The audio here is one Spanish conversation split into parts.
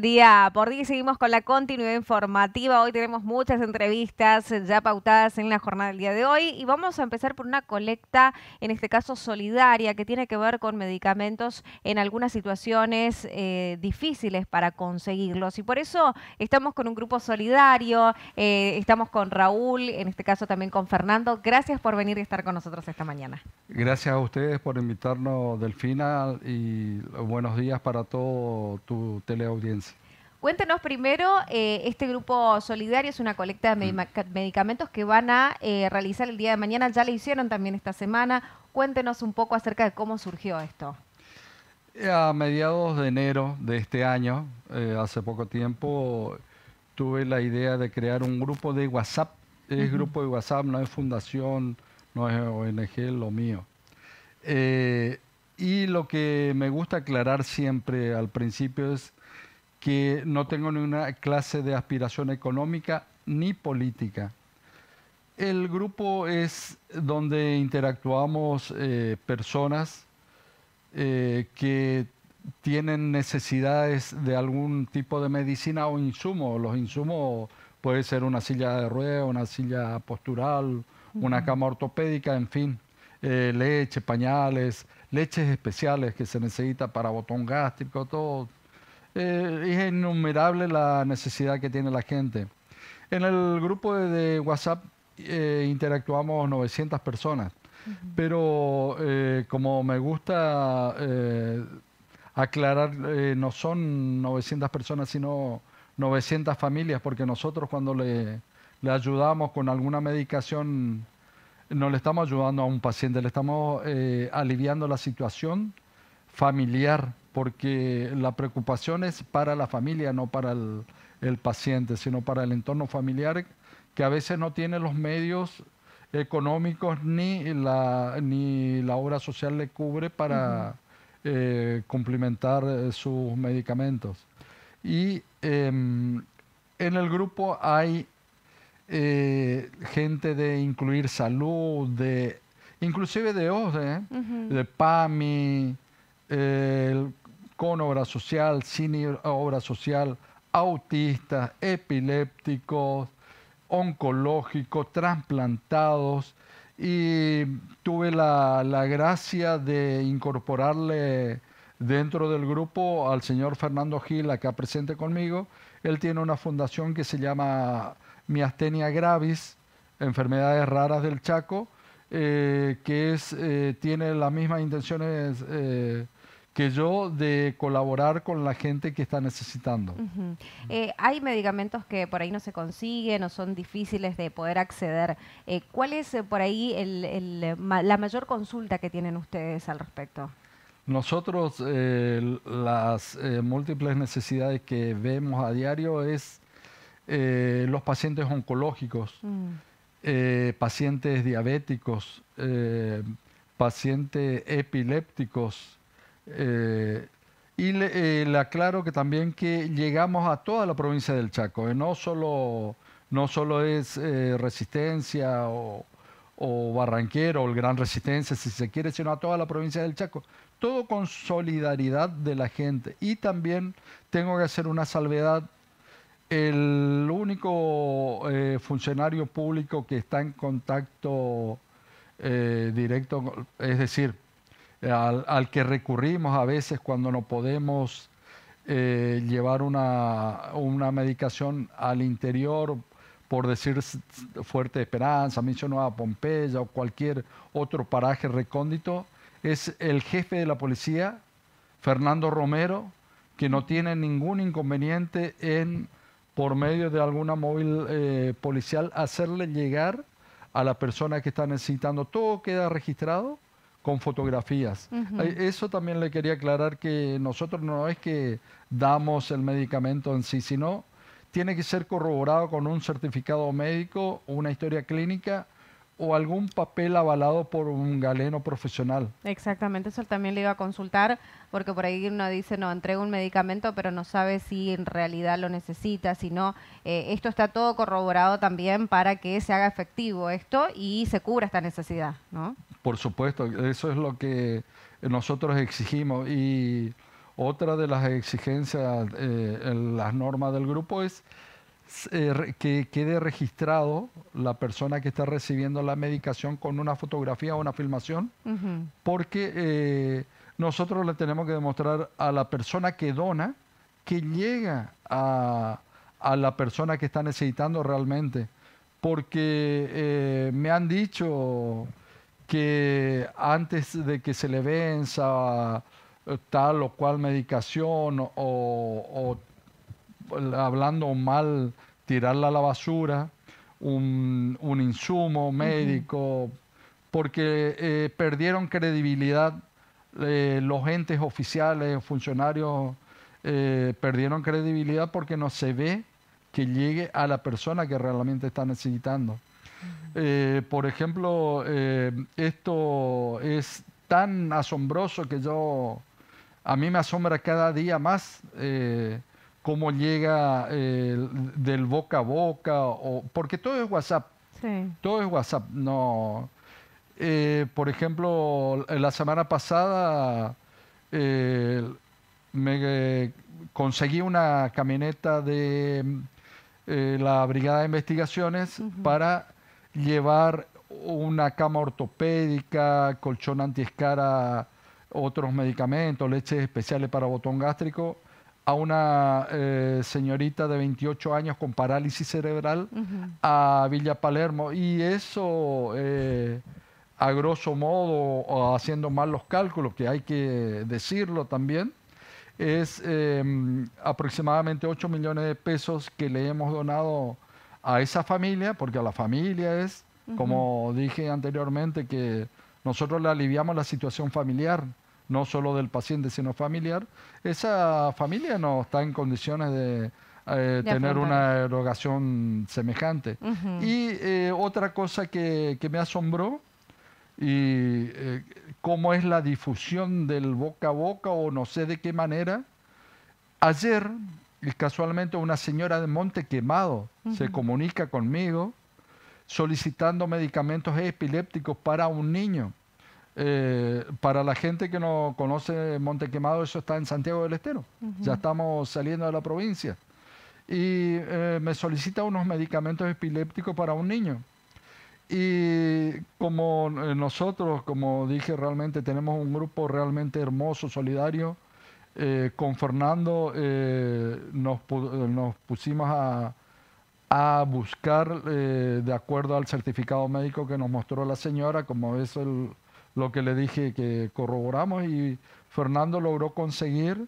día por día. Seguimos con la continuidad informativa. Hoy tenemos muchas entrevistas ya pautadas en la jornada del día de hoy y vamos a empezar por una colecta, en este caso solidaria, que tiene que ver con medicamentos en algunas situaciones eh, difíciles para conseguirlos. Y por eso estamos con un grupo solidario, eh, estamos con Raúl, en este caso también con Fernando. Gracias por venir y estar con nosotros esta mañana. Gracias a ustedes por invitarnos, Delfina, y buenos días para todo tu teleaudiencia. Cuéntenos primero, eh, este grupo solidario es una colecta de mm. medicamentos que van a eh, realizar el día de mañana, ya le hicieron también esta semana. Cuéntenos un poco acerca de cómo surgió esto. Eh, a mediados de enero de este año, hace poco tiempo, tuve la idea de crear un grupo de WhatsApp. Es grupo de WhatsApp, no es fundación, no es ONG, lo mío. y lo que me gusta aclarar siempre al principio es que no tengo ninguna clase de aspiración económica ni política. El grupo es donde interactuamos eh, personas eh, que tienen necesidades de algún tipo de medicina o insumo. Los insumos puede ser una silla de ruedas, una silla postural, una cama ortopédica, en fin, eh, leche, pañales, leches especiales que se necesita para botón gástrico, todo eh, es innumerable la necesidad que tiene la gente. En el grupo de, WhatsApp eh, interactuamos 900 personas, pero eh, como me gusta aclarar, no son 900 personas, sino 900 familias, porque nosotros cuando le, le ayudamos con alguna medicación, no le estamos ayudando a un paciente, le estamos aliviando la situación familiar porque la preocupación es para la familia, no para el, paciente, sino para el entorno familiar que a veces no tiene los medios económicos ni la, ni la obra social le cubre para eh, complementar eh, sus medicamentos. Y em, en el grupo hay eh, gente de incluir salud, de inclusive de OSDE, de PAMI, con obra social, sin obra social, autistas, epilépticos, oncológicos, trasplantados. Y tuve la, gracia de incorporarle dentro del grupo al señor Fernando Gil, acá presente conmigo. Él tiene una fundación que se llama Miastenia Gravis, Enfermedades Raras del Chaco, eh, que es, eh, tiene las mismas intenciones eh, que yo de colaborar con la gente que está necesitando. Eh, hay medicamentos que por ahí no se consiguen o son difíciles de poder acceder. Eh, ¿Cuál es eh, por ahí la mayor consulta que tienen ustedes al respecto? Nosotros las múltiples necesidades que vemos a diario es los pacientes oncológicos, mm. pacientes diabéticos, pacientes epilépticos, eh, y eh, le, aclaro que también que llegamos a toda la provincia del Chaco, eh, no, solo, no solo es Resistencia o, Barranquero o el Gran Resistencia, si se quiere, sino a toda la provincia del Chaco. Todo con solidaridad de la gente. Y también tengo que hacer una salvedad. El único funcionario público que está en contacto directo, es decir, eh, al, que recurrimos a veces cuando no podemos eh, llevar una, medicación al interior, por decir Fuerte Esperanza, Misión a Pompeya o cualquier otro paraje recóndito, es el jefe de la policía, Fernando Romero, que no tiene ningún inconveniente en, por medio de alguna móvil eh, policial, hacerle llegar a la persona que está necesitando. Todo queda registrado con fotografías. Eso también le quería aclarar que nosotros no es que damos el medicamento en sí, sino tiene que ser corroborado con un certificado médico, una historia clínica o algún papel avalado por un galeno profesional. Exactamente, eso también le iba a consultar, porque por ahí uno dice, no, entrega un medicamento, pero no sabe si en realidad lo necesita, si no. Eh, esto está todo corroborado también para que se haga efectivo esto y se cubra esta necesidad, ¿no? Por supuesto, eso es lo que nosotros exigimos. Y otra de las exigencias, eh, las normas del grupo es eh, que quede registrado la persona que está recibiendo la medicación con una fotografía o una filmación, porque eh, nosotros le tenemos que demostrar a la persona que dona que llega a, a la persona que está necesitando realmente. Porque eh, me han dicho que antes de que se le venza tal o cual medicación o, o, hablando mal, tirarla a la basura, un, insumo médico, porque eh, perdieron credibilidad eh, los entes oficiales, funcionarios, eh, perdieron credibilidad porque no se ve que llegue a la persona que realmente está necesitando. por ejemplo, esto es tan asombroso que yo, a mí me asombra cada día más cómo llega eh, del boca a boca, o, porque todo es WhatsApp. Todo es WhatsApp. No. Eh, por ejemplo, la semana pasada eh, me conseguí una camioneta de la Brigada de Investigaciones para llevar una cama ortopédica, colchón antiescara, otros medicamentos, leches especiales para botón gástrico a una eh, señorita de 28 años con parálisis cerebral a Villa Palermo. Y eso, eh, a grosso modo, haciendo mal los cálculos, que hay que decirlo también, es em, aproximadamente 8 millones de pesos que le hemos donado a esa familia, porque a la familia es, como dije anteriormente, que nosotros le aliviamos la situación familiar no solo del paciente, sino familiar, esa familia no está en condiciones de, eh, tener una erogación semejante. Y eh, otra cosa que, me asombró, y eh, cómo es la difusión del boca a boca o no sé de qué manera, ayer casualmente una señora de Monte Quemado se comunica conmigo solicitando medicamentos epilépticos para un niño. Eh, para la gente que no conoce Monte Quemado, eso está en Santiago del Estero. Ya estamos saliendo de la provincia. Y eh, me solicita unos medicamentos epilépticos para un niño. Y como eh, nosotros, como dije, realmente tenemos un grupo realmente hermoso, solidario. con Fernando nos, nos, pusimos a buscar, de acuerdo al certificado médico que nos mostró la señora, como es el, lo que le dije que corroboramos y Fernando logró conseguir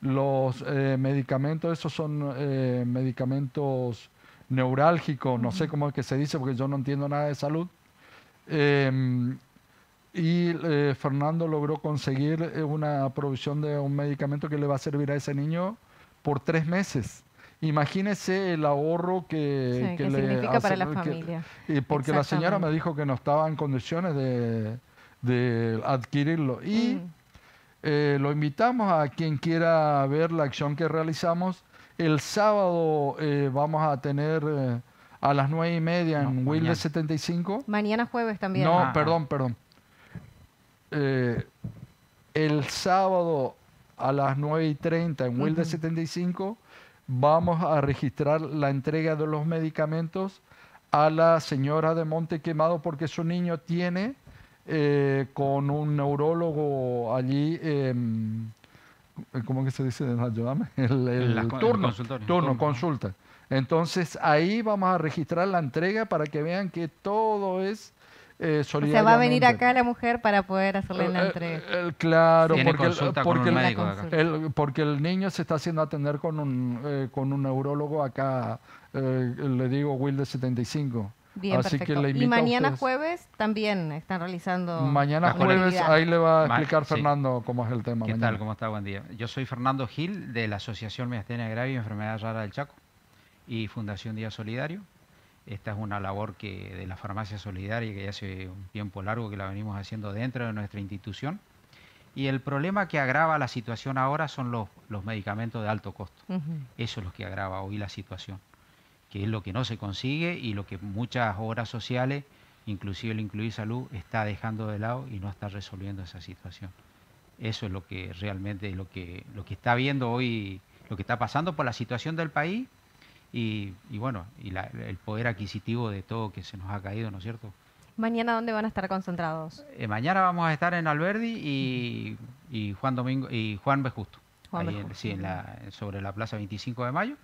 los eh, medicamentos, esos son eh, medicamentos neurálgicos, no sé cómo es que se dice porque yo no entiendo nada de salud. Em, y eh, Fernando logró conseguir una provisión de un medicamento que le va a servir a ese niño por tres meses. Imagínese el ahorro que, que, le significa para la porque la señora me dijo que no estaba en condiciones de, de adquirirlo. Y eh, lo invitamos a quien quiera ver la acción que realizamos. El sábado eh, vamos a tener eh, a las nueve y media en Wilde 75. Mañana jueves también. No, ah. perdón, perdón. el sábado a las 9 y 30 en Wilde 75 vamos a registrar la entrega de los medicamentos a la señora de Monte Quemado porque su niño tiene eh, con un neurólogo allí. Eh, ¿Cómo que se dice? El, turno, consulta. Entonces ahí vamos a registrar la entrega para que vean que todo es eh, Se va a venir acá la mujer para poder hacerle la entrega. claro, porque, el, porque, el, niño se está haciendo atender con un, eh, con un neurólogo acá, eh, le digo Will de 75 que Y mañana jueves también están realizando. Mañana jueves, ahí le va a explicar Fernando cómo es el tema. ¿Qué tal? ¿Cómo está? Buen día. Yo soy Fernando Gil de la Asociación miastenia Grave y Enfermedad Rara del Chaco y Fundación Día Solidario. Esta es una labor que de la farmacia solidaria que ya hace un tiempo largo que la venimos haciendo dentro de nuestra institución. Y el problema que agrava la situación ahora son los, los medicamentos de alto costo. Eso es lo que agrava hoy la situación que es lo que no se consigue y lo que muchas obras sociales, inclusive el incluir salud, está dejando de lado y no está resolviendo esa situación. Eso es lo que realmente lo que, lo que está viendo hoy, lo que está pasando por la situación del país y, bueno, y el poder adquisitivo de todo que se nos ha caído, ¿no es cierto? ¿Mañana dónde van a estar concentrados? Eh, mañana vamos a estar en Alberdi y, Juan Domingo y Juan Bejusto. Juan sí, sobre la Plaza 25 de Mayo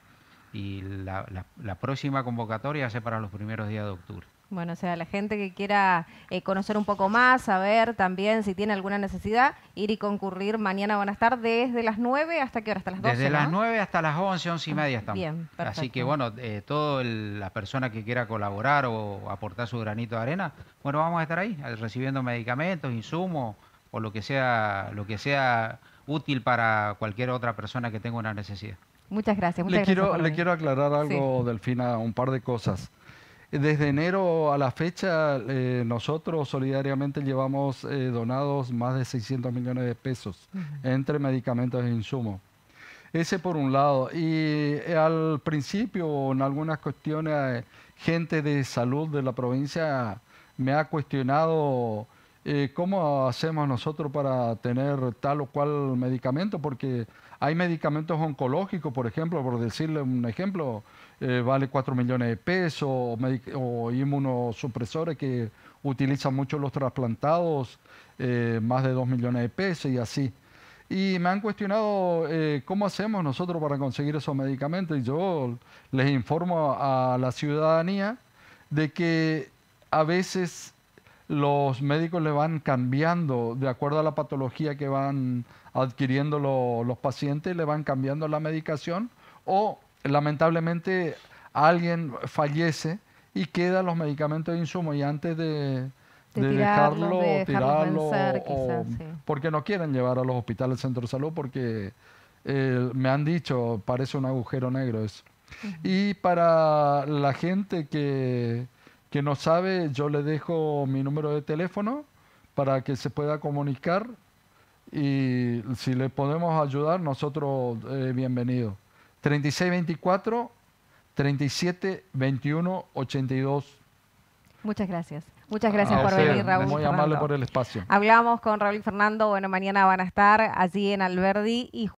y la, la, la próxima convocatoria sea para los primeros días de octubre. Bueno, o sea, la gente que quiera eh, conocer un poco más, saber también si tiene alguna necesidad, ir y concurrir. Mañana van a estar desde las 9 hasta qué hora, hasta las 12. Desde las 9 hasta las 11, 11 y ah, media estamos. Bien, perfecto. Así que bueno, eh, toda la persona que quiera colaborar o aportar su granito de arena, bueno, vamos a estar ahí eh, recibiendo medicamentos, insumos o lo que sea, lo que sea útil para cualquier otra persona que tenga una necesidad. Muchas gracias. le, quiero, le quiero aclarar algo, Delfina, un par de cosas. Desde enero a la fecha, eh, nosotros solidariamente llevamos eh, donados más de 600 millones de pesos entre medicamentos e insumo. Ese por un lado. Y eh, al principio, en algunas cuestiones, gente de salud de la provincia me ha cuestionado eh, cómo hacemos nosotros para tener tal o cual medicamento, porque hay medicamentos oncológicos, por ejemplo, por decirle un ejemplo, eh, vale 4 millones de pesos, o, inmunosupresores que utilizan mucho los trasplantados, eh, más de 2 millones de pesos y así. Y me han cuestionado cómo hacemos nosotros para conseguir esos medicamentos y yo les informo a la ciudadanía de que a veces los médicos le van cambiando, de acuerdo a la patología que van adquiriendo los pacientes, le van cambiando la medicación o lamentablemente alguien fallece y queda los medicamentos de insumo y antes de, dejarlo, tirarlo, o, porque no quieren llevar a los hospitales, centro de salud, porque eh, me han dicho, parece un agujero negro eso. Y para la gente que que no sabe, yo le dejo mi número de teléfono para que se pueda comunicar y si le podemos ayudar, nosotros bienvenidos. 3624 37 82. Muchas gracias. Muchas gracias por venir, Raúl. Muy amable por el espacio. Hablamos con Raúl Fernando. Bueno, mañana van a estar allí en Alberdi y